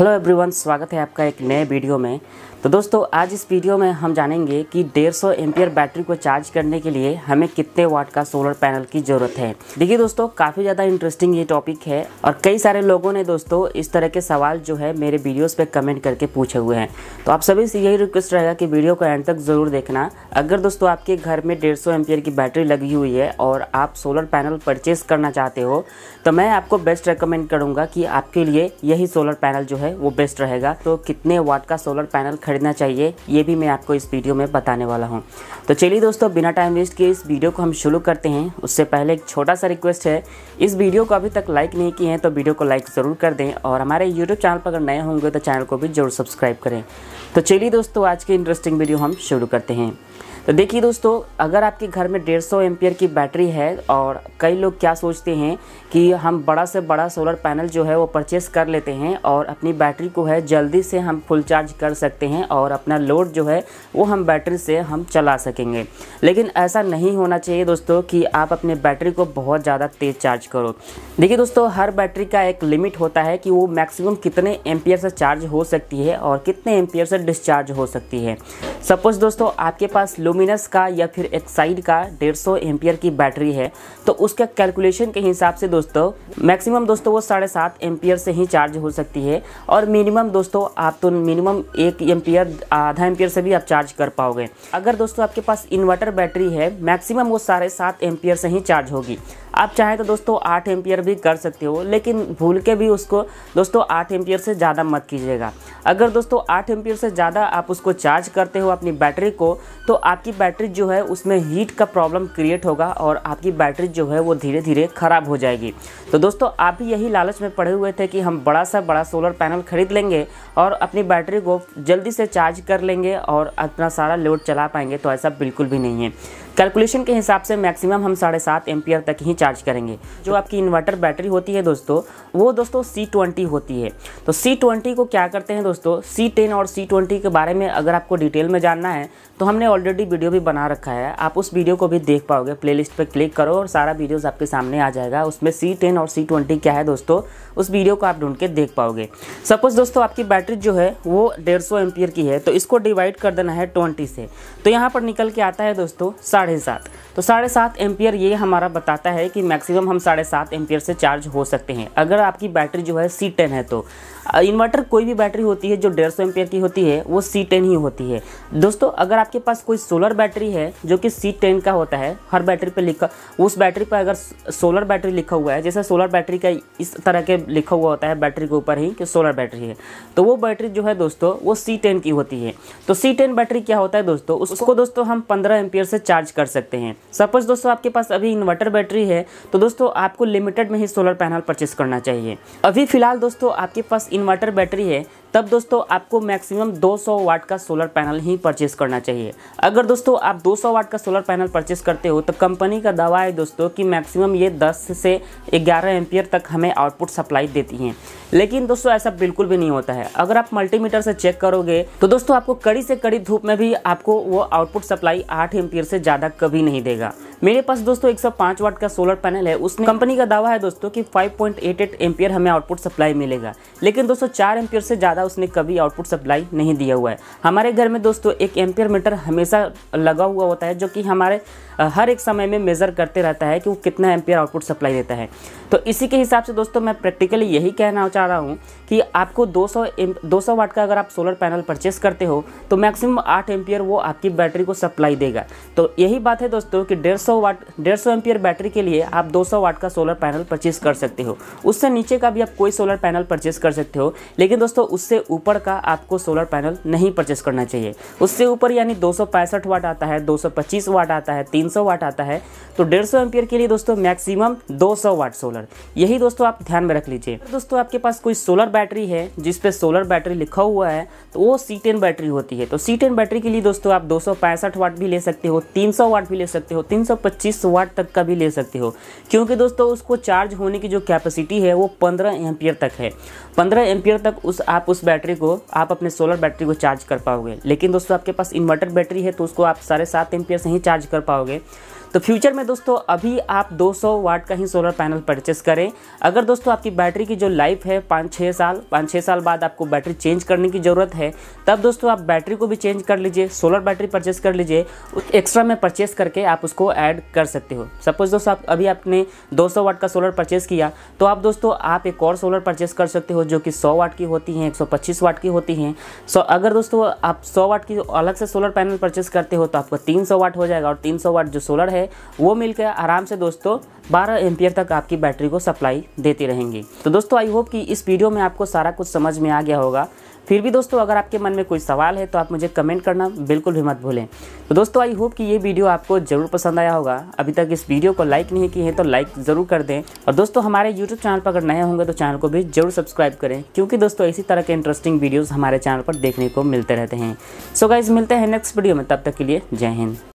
hello everyone स्वागत है आपका एक नए वीडियो में तो दोस्तों आज इस वीडियो में हम जानेंगे कि 150 सौ बैटरी को चार्ज करने के लिए हमें कितने वाट का सोलर पैनल की ज़रूरत है देखिए दोस्तों काफ़ी ज़्यादा इंटरेस्टिंग ये टॉपिक है और कई सारे लोगों ने दोस्तों इस तरह के सवाल जो है मेरे वीडियोस पे कमेंट करके पूछे हुए हैं तो आप सभी से यही रिक्वेस्ट रहेगा कि वीडियो को एंड तक ज़रूर देखना अगर दोस्तों आपके घर में डेढ़ सौ की बैटरी लगी हुई है और आप सोलर पैनल परचेज करना चाहते हो तो मैं आपको बेस्ट रिकमेंड करूँगा कि आपके लिए यही सोलर पैनल जो है है वो बेस्ट रहेगा तो कितने वाट का सोलर पैनल खरीदना चाहिए ये भी मैं आपको इस वीडियो में बताने वाला हूँ तो चलिए दोस्तों बिना टाइम वेस्ट किए इस वीडियो को हम शुरू करते हैं उससे पहले एक छोटा सा रिक्वेस्ट है इस वीडियो को अभी तक लाइक नहीं किए हैं तो वीडियो को लाइक ज़रूर कर दें और हमारे यूट्यूब चैनल पर अगर नए होंगे तो चैनल को भी जरूर सब्सक्राइब करें तो चलिए दोस्तों आज की इंटरेस्टिंग वीडियो हम शुरू करते हैं तो देखिए दोस्तों अगर आपके घर में डेढ़ सौ की बैटरी है और कई लोग क्या सोचते हैं कि हम बड़ा से बड़ा सोलर पैनल जो है वो परचेस कर लेते हैं और अपनी बैटरी को है जल्दी से हम फुल चार्ज कर सकते हैं और अपना लोड जो है वो हम बैटरी से हम चला सकेंगे लेकिन ऐसा नहीं होना चाहिए दोस्तों कि आप अपने बैटरी को बहुत ज़्यादा तेज़ चार्ज करो देखिए दोस्तों हर बैटरी का एक लिमिट होता है कि वो मैक्सिमम कितने एम्पियर से चार्ज हो सकती है और कितने एम्पियर से डिस्चार्ज हो सकती है सपोज़ दोस्तों आपके पास लुम लुमिनस का या फिर एक्साइड का 150 सौ की बैटरी है तो उसके कैलकुलेशन के हिसाब से दोस्तों मैक्सिमम दोस्तों वो साढ़े सात से ही चार्ज हो सकती है और मिनिमम दोस्तों आप तो मिनिमम एक एम्पियर आधा एम्पियर से भी आप चार्ज कर पाओगे अगर दोस्तों आपके पास इन्वर्टर बैटरी है मैक्सिमम वो साढ़े सात से ही चार्ज होगी आप चाहें तो दोस्तों आठ एम्पियर भी कर सकते हो लेकिन भूल के भी उसको दोस्तों आठ एम्पियर से ज़्यादा मत कीजिएगा अगर दोस्तों आठ एम्पियर से ज़्यादा आप उसको चार्ज करते हो अपनी बैटरी को तो आपकी बैटरी जो है उसमें हीट का प्रॉब्लम क्रिएट होगा और आपकी बैटरी जो है वो धीरे धीरे ख़राब हो जाएगी तो दोस्तों आप भी यही लालच में पड़े हुए थे कि हम बड़ा सा बड़ा सोलर पैनल खरीद लेंगे और अपनी बैटरी को जल्दी से चार्ज कर लेंगे और अपना सारा लोड चला पाएंगे तो ऐसा बिल्कुल भी नहीं है कैलकुलेशन के हिसाब से मैक्सिमम हम साढ़े सात एम्पियर तक ही चार्ज करेंगे जो आपकी इन्वर्टर बैटरी होती है दोस्तों वो दोस्तों सी ट्वेंटी होती है तो सी ट्वेंटी को क्या करते हैं दोस्तों सी टेन और सी ट्वेंटी के बारे में अगर आपको डिटेल में जानना है तो हमने ऑलरेडी वीडियो भी बना रखा है आप उस वीडियो को भी देख पाओगे प्ले पर क्लिक करो और सारा वीडियोज आपके सामने आ जाएगा उसमें सी टेन और सी ट्वेंटी क्या है दोस्तों उस वीडियो को आप ढूंढ के देख पाओगे सपोज दोस्तों आपकी बैटरी जो है वो डेढ़ सौ की है तो इसको डिवाइड कर देना है ट्वेंटी से तो यहाँ पर निकल के आता है दोस्तों साढ़े सात तो साढ़े सात एम्पियर ये हमारा बताता है कि मैक्सिमम हम साढ़े सात एम्पियर से चार्ज हो सकते हैं अगर आपकी बैटरी जो है सी टेन है तो इन्वर्टर कोई भी बैटरी होती है जो डेढ़ सौ की होती है वो सी टेन ही होती है दोस्तों अगर आपके पास कोई सोलर बैटरी है जो कि सी टेन का होता है हर बैटरी पर लिखा उस बैटरी पर अगर सोलर बैटरी लिखा हुआ है जैसे सोलर बैटरी का इस तरह के लिखा हुआ होता है बैटरी के ऊपर ही कि सोलर बैटरी है तो वो बैटरी जो है दोस्तों वो सी टेन की होती है तो सी टेन बैटरी क्या होता है दोस्तों उसको दोस्तों हम पंद्रह एम्पियर से चार्ज कर सकते हैं सपोज दोस्तों आपके पास अभी इन्वर्टर बैटरी है तो दोस्तों आपको लिमिटेड में ही सोलर पैनल परचेस करना चाहिए अभी फिलहाल दोस्तों आपके पास इन्वर्टर बैटरी है तब दोस्तों आपको मैक्सिमम 200 वाट का सोलर पैनल ही परचेस करना चाहिए अगर दोस्तों आप 200 वाट का सोलर पैनल परचेस करते हो तो कंपनी का दावा है दोस्तों कि मैक्सिमम ये 10 से 11 एम्पियर तक हमें आउटपुट सप्लाई देती हैं लेकिन दोस्तों ऐसा बिल्कुल भी नहीं होता है अगर आप मल्टीमीटर से चेक करोगे तो दोस्तों आपको कड़ी से कड़ी धूप में भी आपको वो आउटपुट सप्लाई आठ एम्पियर से ज़्यादा कभी नहीं देगा मेरे पास दोस्तों 105 वाट का सोलर पैनल है उसमें कंपनी का दावा है दोस्तों कि 5.88 एम्पियर हमें आउटपुट सप्लाई मिलेगा लेकिन दोस्तों चार एम्पियर से ज़्यादा ज़्यादा उसने कभी आउटपुट सप्लाई नहीं दिया हुआ है हमारे घर में दोस्तों एक एम्पियर मीटर हमेशा लगा हुआ होता है जो कि हमारे हर एक समय में मेज़र करते रहता है कि वो कितना एम्पियर आउटपुट सप्लाई देता है तो इसी के हिसाब से दोस्तों मैं प्रैक्टिकली यही कहना चाह रहा हूँ कि आपको 200 सौ वाट का अगर आप सोलर पैनल परचेस करते हो तो मैक्सिमम 8 एम्पियर वो आपकी बैटरी को सप्लाई देगा तो यही बात है दोस्तों कि 150 वाट 150 एम्पियर बैटरी के लिए आप 200 वाट का सोलर पैनल परचेस कर सकते हो उससे नीचे का भी आप कोई सोलर पैनल परचेस कर सकते हो लेकिन दोस्तों उस उससे ऊपर का आपको सोलर पैनल नहीं परचेस करना चाहिए उससे ऊपर यानी दो वाट आता है दो वाट आता है तीन वाट आता है तो डेढ़ सौ के लिए दोस्तों मैक्सिमम दो वाट सोलर यही दोस्तों आप ध्यान में रख लीजिए दोस्तों आपके पास कोई सोलर बैटरी है जिसपे सोलर बैटरी लिखा हुआ है तो वो सी बैटरी होती है तो सी बैटरी के लिए दोस्तों आप दो वाट भी ले सकते हो तीन वाट भी ले सकते हो तीन वाट तक का भी ले सकते हो क्योंकि दोस्तों उसको चार्ज होने की जो कैपेसिटी है वो पंद्रह एम्पियर तक है पंद्रह एम्पियर तक उस आप उस उस बैटरी को आप अपने सोलर बैटरी को चार्ज कर पाओगे लेकिन दोस्तों आपके पास इन्वर्टर बैटरी है तो उसको आप साढ़े सात एम्पियर से ही चार्ज कर पाओगे तो फ्यूचर में दोस्तों अभी आप 200 वाट का ही सोलर पैनल परचेस करें अगर दोस्तों आपकी बैटरी की जो लाइफ है पाँच छः साल पाँच छः साल बाद आपको बैटरी चेंज करने की ज़रूरत है तब दोस्तों आप बैटरी को भी चेंज कर लीजिए सोलर बैटरी परचेस कर लीजिए एक्स्ट्रा में परचेस करके आप उसको ऐड कर सकते हो सपोज दोस्तों आप अभी आपने दो वाट का सोलर परचेस किया तो आप दोस्तों आप एक और सोलर परचेस कर सकते हो जो कि सौ वाट की होती हैं एक वाट की होती हैं सो अगर दोस्तों आप सौ वाट की अलग से सोलर पैनल परचेस करते हो तो आपका तीन वाट हो जाएगा और तीन वाट जो सोलर है है वो मिलकर आराम से दोस्तों 12 एम्पियर तक आपकी बैटरी को सप्लाई देती रहेंगी तो दोस्तों आई होप कि इस वीडियो में आपको सारा कुछ समझ में आ गया होगा फिर भी दोस्तों अगर आपके मन में कोई सवाल है तो आप मुझे कमेंट करना बिल्कुल भी मत भूलें तो दोस्तों आई होप कि ये वीडियो आपको ज़रूर पसंद आया होगा अभी तक इस वीडियो को लाइक नहीं किए हैं तो लाइक ज़रूर कर दें और दोस्तों हमारे यूट्यूब चैनल पर अगर नए होंगे तो चैनल को भी जरूर सब्सक्राइब करें क्योंकि दोस्तों इसी तरह के इंटरेस्टिंग वीडियोज़ हमारे चैनल पर देखने को मिलते रहते हैं सो गाइज मिलते हैं नेक्स्ट वीडियो में तब तक के लिए जय हिंद